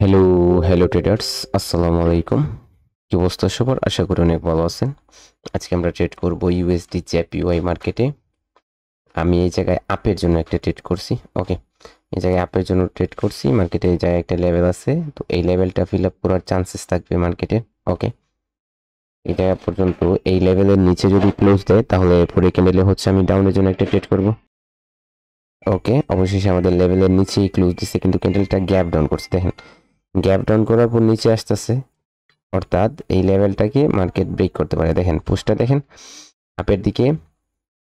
hello hello traders আসসালামু আলাইকুম কি অবস্থা সবার আশা করি অনেক ভালো আছেন আজকে আমরা ট্রেড করব ইউএসডি জ্যাপিওয়াই মার্কেটে আমি এই জায়গায় আপের জন্য একটা ট্রেড করছি ওকে এই জায়গায় আপের জন্য ট্রেড করছি মার্কেটে এই জায়গায় একটা লেভেল আছে তো এই লেভেলটা ফিল আপ করার চান্সেস থাকবে মার্কেটে ওকে এটা পর্যন্ত এই লেভেলের নিচে যদি ক্লোজ দেয় তাহলে পরে ক্যান্ডেলে হচ্ছে আমি ডাউনের জন্য একটা ট্রেড করব ওকে অবশেষে আমাদের লেভেলের নিচেই ক্লোজ দিচ্ছে কিন্তু ক্যান্ডেলটা গ্যাপ ডাউন করছে দেখেন গ্যাপ ডাউন করার পর নিচে আসতেছে অর্থাৎ এই লেভেলটাকে মার্কেট ব্রেক করতে পারে দেখেন পুস্টটা দেখেন আপের দিকে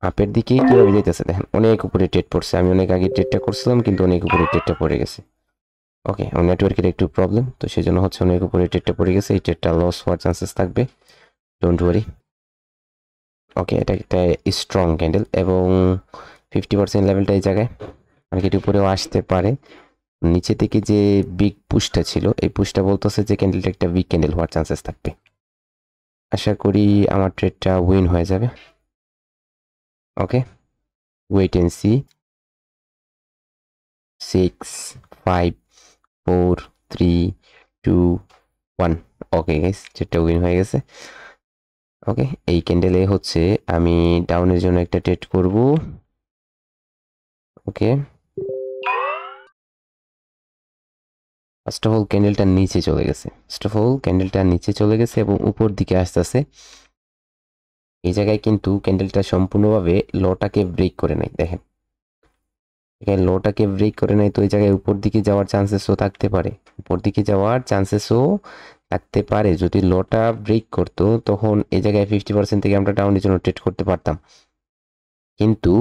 আপের দিকে কীভাবে যেতেছে দেখেন অনেক উপরে ট্রেড পড়ছে আমি অনেক আগে ট্রেডটা করছিলাম কিন্তু অনেক উপরে ট্রেডটা পড়ে গেছে ওকে নেটওয়ার্কের একটু প্রবলেম তো সেই জন্য হচ্ছে অনেক উপরে ট্রেডটা পড়ে গেছে এই ট্রেডটা লস হওয়ার চান্সেস থাকবে ডোন্ট ওয়ারি ওকে এটা একটা স্ট্রং ক্যান্ডেল এবং ফিফটি পার্সেন্ট লেভেলটা এই জায়গায় মার্কেট উপরেও আসতে পারে নিচে থেকে যে বিগ পুশটা ছিল এই পুশটা বলতেছে যে ক্যান্ডেলটা একটা বিগ ক্যান্ডেল হওয়ার চান্সেস থাকবে আশা করি আমার ট্রেডটা উইন হয়ে যাবে okay wait and see six five four three two one okay guess ট্রেডটা উইন হয়ে গেছে ওকে এই ক্যান্ডেলে হচ্ছে আমি ডাউনের জন্য একটা ট্রেড করব ওকে ফার্স্ট অফ অল ক্যান্ডেলটা নিচে চলে গেছে ফার্স্ট অফ অল ক্যান্ডেলটা নিচে চলে গেছে এবং উপর দিকে আসতে আসে এই জায়গায় কিন্তু ক্যান্ডেলটা সম্পূর্ণভাবে লটাকে ব্রেক করে নেয় দেখেন এখানে লটাকে ব্রেক করে নেয় তো এই জায়গায় উপর দিকে যাওয়ার চান্সেসও থাকতে পারে উপর দিকে যাওয়ার চান্সেসও থাকতে পারে যদি লটা ব্রেক করতো তখন এই জায়গায় ফিফটি পার্সেন্ট থেকে আমরা ডাউনের জন্য ট্রেড করতে পারতাম কিন্তু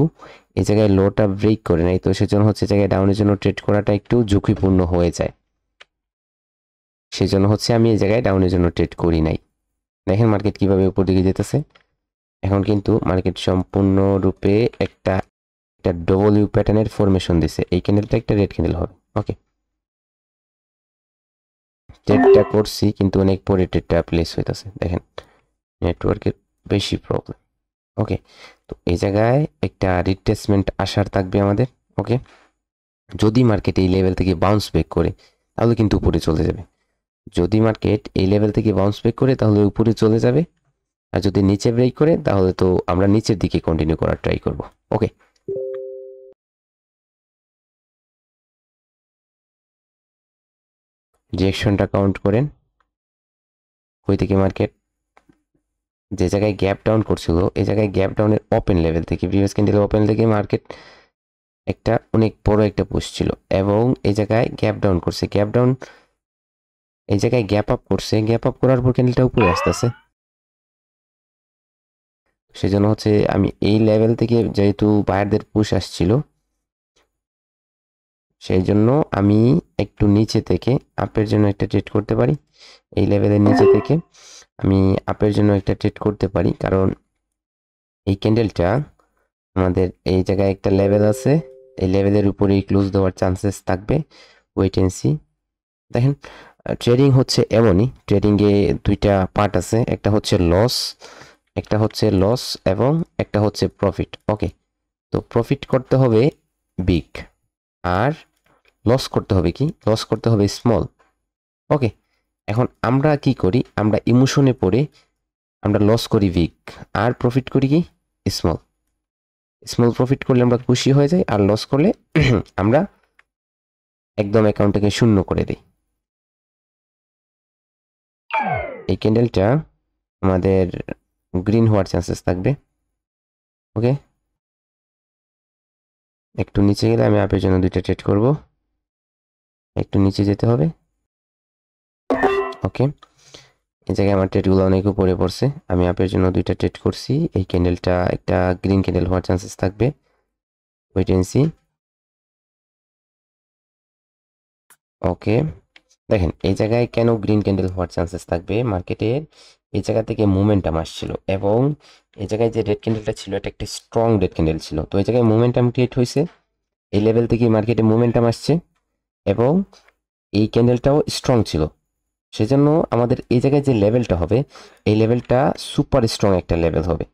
এ জায়গায় লোটা ব্রেক করে নেয় তো সেজন্য হচ্ছে জায়গায় ডাউনের জন্য ট্রেড করাটা একটু ঝুঁকিপূর্ণ হয়ে যায় সেই জন্য হচ্ছে আমি এই জায়গায় ডাউনের জন্য ট্রেড করি নাই দেখেন মার্কেট কিভাবে উপর দিকে যেতেছে এখন কিন্তু মার্কেট সম্পূর্ণরূপে একটা একটা ইউ প্যাটার্নের ফরমেশন দিছে এই ক্যান্ডেলটা একটা রেড ক্যান্ডেল হবে ওকে ট্রেডটা করছি কিন্তু অনেক পরে ট্রেডটা প্লেস হইতেছে দেখেন নেটওয়ার্কের বেশি প্রবলেম ওকে তো এই জায়গায় একটা রিপ্লেসমেন্ট আসার থাকবে আমাদের ওকে যদি মার্কেট এই লেভেল থেকে বাউন্স ব্যাক করে তাহলে কিন্তু উপরে চলে যাবে যদি মার্কেট এই লেভেল থেকে বাউন্স ব্রেক করে তাহলে উপরে চলে যাবে আর যদি নিচে ব্রেক করে তাহলে তো আমরা নিচের দিকে কন্টিনিউ করার ট্রাই করব ওকে রিয়েকশনটা কাউন্ট করেন ওই থেকে মার্কেট যে জায়গায় গ্যাপ ডাউন করছিল এই জায়গায় গ্যাপ ডাউনের ওপেন লেভেল থেকে প্রিভিয়াস ক্যান্ডেল ওপেন থেকে মার্কেট একটা অনেক বড় একটা পুষ ছিল এবং এই জায়গায় গ্যাপ ডাউন করছে গ্যাপ ডাউন এই জায়গায় গ্যাপ আপ করছে গ্যাপ আপ করার পর ক্যান্ডেলটা উপরে আসতেছে সেই জন্য হচ্ছে আমি এই লেভেল থেকে যেহেতু বায়ারদের পুশ আসছিল সেই জন্য আমি একটু নিচে থেকে আপের জন্য একটা ট্রেড করতে পারি এই লেভেলের নিচে থেকে আমি আপের জন্য একটা ট্রেড করতে পারি কারণ এই ক্যান্ডেলটা আমাদের এই জায়গায় একটা লেভেল আছে এই লেভেলের উপরেই ক্লোজ দেওয়ার চান্সেস থাকবে ওয়েট দেখেন ট্রেডিং হচ্ছে এমনই ট্রেডিংয়ে দুইটা পার্ট আছে একটা হচ্ছে লস একটা হচ্ছে লস এবং একটা হচ্ছে প্রফিট ওকে তো প্রফিট করতে হবে বিগ আর লস করতে হবে কি লস করতে হবে স্মল ওকে এখন আমরা কি করি আমরা ইমোশনে পড়ে আমরা লস করি বিগ আর প্রফিট করি কি স্মল স্মল প্রফিট করলে আমরা খুশি হয়ে যাই আর লস করলে আমরা একদম অ্যাকাউন্টটাকে শূন্য করে দিই এই ক্যান্ডেলটা আমাদের গ্রিন হওয়ার চান্সেস থাকবে ওকে একটু নিচে গেলে আমি আপের জন্য দুইটা ট্রেড করব একটু নিচে যেতে হবে ওকে এই জায়গায় আমার ট্রেডগুলো অনেক উপরে পড়ছে আমি আপের জন্য দুইটা ট্রেড করছি এই ক্যান্ডেলটা একটা গ্রিন ক্যান্ডেল হওয়ার চান্সেস থাকবে ওয়েট ওকে দেখেন এই জায়গায় কেন গ্রিন ক্যান্ডেল হওয়ার চান্সেস থাকবে মার্কেটের এই জায়গা থেকে মুভমেন্টাম আসছিল এবং এই জায়গায় যে রেড ক্যান্ডেলটা ছিল এটা একটা স্ট্রং রেড ক্যান্ডেল ছিল তো এই জায়গায় মুভমেন্টাম ক্রিয়েট হয়েছে এই লেভেল থেকে মার্কেটে মুভমেন্টাম আসছে এবং এই ক্যান্ডেলটাও স্ট্রং ছিল সেজন্য আমাদের এই জায়গায় যে লেভেলটা হবে এই লেভেলটা সুপার স্ট্রং একটা লেভেল হবে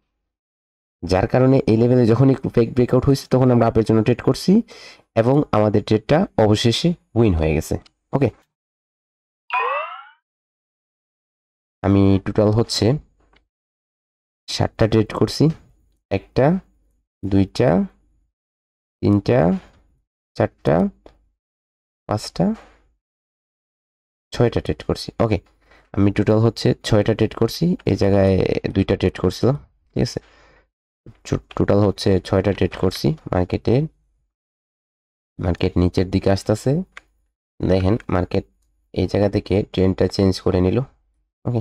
যার কারণে এই লেভেলে যখন একটু ফেক ব্রেকআউট হয়েছে তখন আমরা আপের জন্য ট্রেড করছি এবং আমাদের ট্রেডটা অবশেষে উইন হয়ে গেছে ওকে আমি টোটাল হচ্ছে সাতটা ট্রেড করছি একটা দুইটা তিনটা চারটা পাঁচটা ছয়টা ট্রেড করছি ওকে আমি টোটাল হচ্ছে ছয়টা ট্রেড করছি এই জায়গায় দুইটা ট্রেড করছিলাম ঠিক আছে টোটাল হচ্ছে ছয়টা ট্রেড করছি মার্কেটের মার্কেট নিচের দিকে আসতেছে দেখেন মার্কেট এই জায়গা থেকে ট্রেনটা চেঞ্জ করে নিল ওকে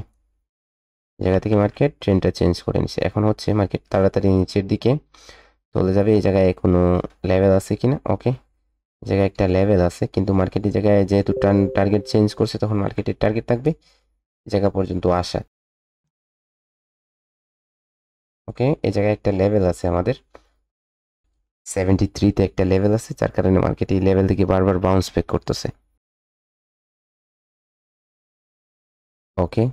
জায়গা থেকে মার্কেট ট্রেনটা চেঞ্জ করে নিছে এখন হচ্ছে মার্কেট তাড়াতাড়ি নিচের দিকে চলে যাবে এই জায়গায় কোনো লেভেল আছে কিনা ওকে জায়গায় একটা লেভেল আছে কিন্তু মার্কেটের জায়গায় যেহেতু টার্ন টার্গেট চেঞ্জ করছে তখন মার্কেটের টার্গেট থাকবে জায়গা পর্যন্ত আসা ওকে এই জায়গায় একটা লেভেল আছে আমাদের সেভেন্টি থ্রিতে একটা লেভেল আছে যার কারণে মার্কেট এই লেভেল থেকে বারবার বাউন্স পেক করতেছে ওকে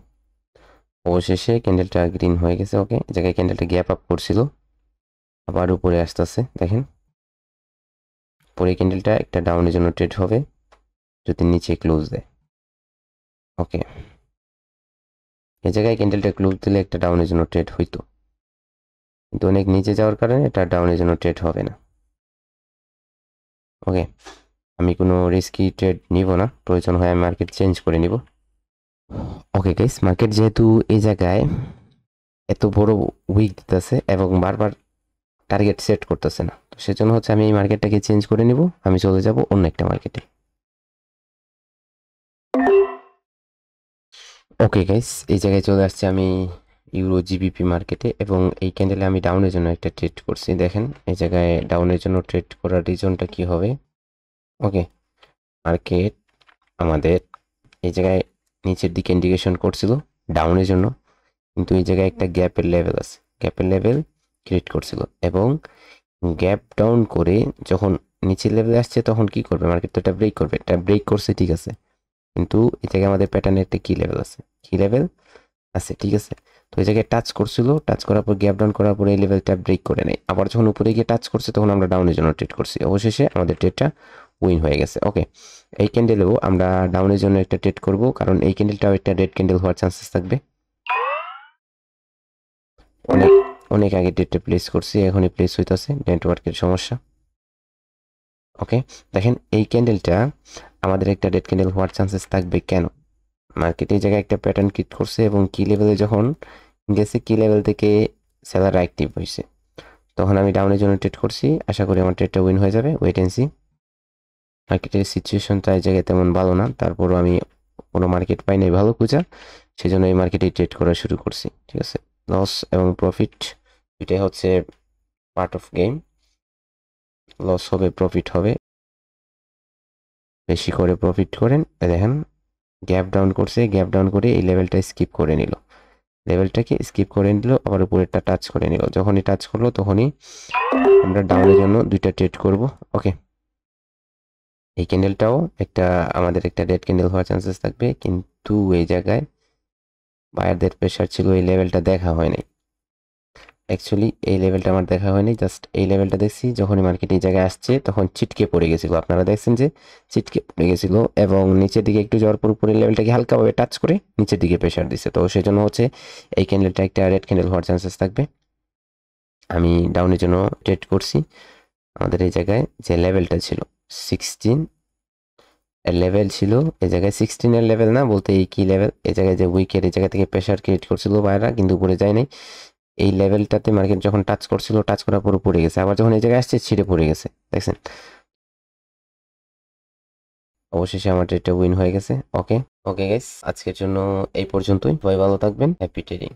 অবশেষে ক্যান্ডেলটা গ্রিন হয়ে গেছে ওকে জায়গায় ক্যান্ডেলটা গ্যাপ আপ করছিল আবার উপরে আসতেছে দেখেন পরে ক্যান্ডেলটা একটা ডাউনের জন্য ট্রেড হবে যদি নিচে ক্লোজ দেয় ওকে এ জায়গায় ক্যান্ডেলটা ক্লোজ দিলে একটা ডাউনের জন্য ট্রেড হইতো কিন্তু অনেক নিচে যাওয়ার কারণে এটা ডাউনের জন্য ট্রেড হবে না ওকে আমি কোনো রিস্কি ট্রেড নিব না প্রয়োজন হয় আমি মার্কেট চেঞ্জ করে নিব ওকে গাইস মার্কেট যেহেতু এই জায়গায় এত বড় উইক দিতেছে এবং বারবার টার্গেট সেট করতেছে না তো সেজন্য হচ্ছে আমি এই মার্কেটটাকে চেঞ্জ করে নিব আমি চলে যাব অন্য একটা মার্কেটে ওকে গাইস এই জায়গায় চলে আসছি আমি ইউরো জিবিপি মার্কেটে এবং এই ক্যান্ডেলে আমি ডাউনের জন্য একটা ট্রেড করছি দেখেন এই জায়গায় ডাউনের জন্য ট্রেড করার রিজনটা কি হবে ওকে মার্কেট আমাদের এই জায়গায় নিচের দিকে ইন্ডিকেশন করছিল ডাউনের জন্য কিন্তু এই জায়গায় একটা গ্যাপের লেভেল আছে গ্যাপের লেভেল ক্রিয়েট করছিল এবং গ্যাপ ডাউন করে যখন নিচের লেভেলে আসছে তখন কি করবে মার্কেট তো এটা ব্রেক করবে এটা ব্রেক করছে ঠিক আছে কিন্তু এই জায়গায় আমাদের প্যাটার্নের একটা কী লেভেল আছে কী লেভেল আছে ঠিক আছে তো এই জায়গায় টাচ করছিল টাচ করার পর গ্যাপ ডাউন করার পর এই লেভেলটা ব্রেক করে নেয় আবার যখন উপরে গিয়ে টাচ করছে তখন আমরা ডাউনের জন্য ট্রেড করছি অবশেষে আমাদের ট্রেডটা উইন হয়ে গেছে ওকে এই ক্যান্ডেলেও আমরা ডাউনের জন্য একটা ট্রেড করব কারণ এই ক্যান্ডেলটাও একটা রেড ক্যান্ডেল হওয়ার চান্সেস থাকবে অনেক অনেক আগে ডেটটা প্লেস করছি এখনই প্লেস হইতেছে নেটওয়ার্কের সমস্যা ওকে দেখেন এই ক্যান্ডেলটা আমাদের একটা রেড ক্যান্ডেল হওয়ার চান্সেস থাকবে কেন মার্কেটে এই জায়গায় একটা প্যাটার্ন কিট করছে এবং কি লেভেলে যখন গেছে কি লেভেল থেকে সেলার অ্যাক্টিভ হয়েছে তখন আমি ডাউনের জন্য ট্রেড করছি আশা করি আমার ট্রেডটা উইন হয়ে যাবে ওয়েট অ্যান্ড সি মার্কেটের সিচুয়েশনটা এই জায়গায় তেমন ভালো না তারপরও আমি কোনো মার্কেট পাই নাই ভালো খুঁজা সেই জন্য এই মার্কেটে ট্রেড করা শুরু করছি ঠিক আছে লস এবং প্রফিট দুইটাই হচ্ছে পার্ট অফ গেম লস হবে প্রফিট হবে বেশি করে প্রফিট করেন দেখেন গ্যাপ ডাউন করছে গ্যাপ ডাউন করে এই লেভেলটা স্কিপ করে নিল লেভেলটাকে স্কিপ করে নিল আবার উপরেরটা টাচ করে নিল যখনই টাচ করলো তখনই আমরা ডাউনের জন্য দুইটা ট্রেড করব ওকে এই ক্যান্ডেলটাও একটা আমাদের একটা রেড ক্যান্ডেল হওয়ার চান্সেস থাকবে কিন্তু এই জায়গায় বায়ারদের প্রেশার ছিল এই লেভেলটা দেখা হয় নাই অ্যাকচুয়ালি এই লেভেলটা আমার দেখা হয়নি জাস্ট এই লেভেলটা দেখছি যখনই মার্কেট এই জায়গায় আসছে তখন ছিটকে পড়ে গেছিলো আপনারা দেখছেন যে ছিটকে পড়ে গেছিলো এবং নিচের দিকে একটু যাওয়ার পর উপরে লেভেলটাকে হালকাভাবে টাচ করে নিচের দিকে প্রেশার দিচ্ছে তো সেজন্য হচ্ছে এই ক্যান্ডেলটা একটা রেড ক্যান্ডেল হওয়ার চান্সেস থাকবে আমি ডাউনের জন্য ট্রেড করছি আমাদের এই জায়গায় যে লেভেলটা ছিল সিক্সটিন এর লেভেল ছিল এই জায়গায় সিক্সটিনের লেভেল না বলতে এই কি লেভেল এই জায়গায় যে উইকেট এই জায়গা থেকে প্রেশার ক্রিয়েট করছিল বাইরা কিন্তু উপরে যায় নাই এই লেভেলটাতে মার্কেট যখন টাচ করছিল টাচ করার পর পড়ে গেছে আবার যখন এই জায়গায় আসছে ছিঁড়ে পড়ে গেছে দেখছেন অবশেষে আমার ট্রেডটা উইন হয়ে গেছে ওকে ওকে গাইস আজকের জন্য এই পর্যন্তই ভয় ভালো থাকবেন হ্যাপি ট্রেডিং